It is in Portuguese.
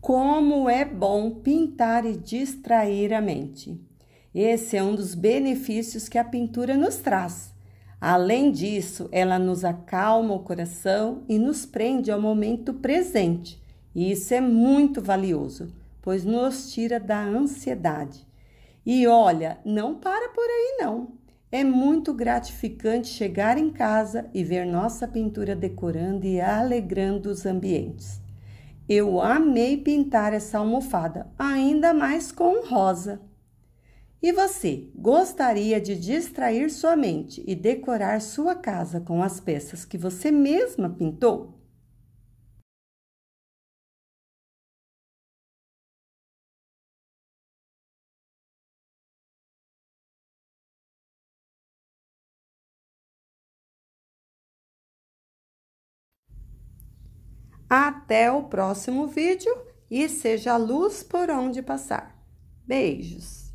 Como é bom pintar e distrair a mente. Esse é um dos benefícios que a pintura nos traz. Além disso, ela nos acalma o coração e nos prende ao momento presente. E isso é muito valioso, pois nos tira da ansiedade. E olha, não para por aí não. É muito gratificante chegar em casa e ver nossa pintura decorando e alegrando os ambientes. Eu amei pintar essa almofada, ainda mais com rosa. E você, gostaria de distrair sua mente e decorar sua casa com as peças que você mesma pintou? Até o próximo vídeo e seja luz por onde passar. Beijos!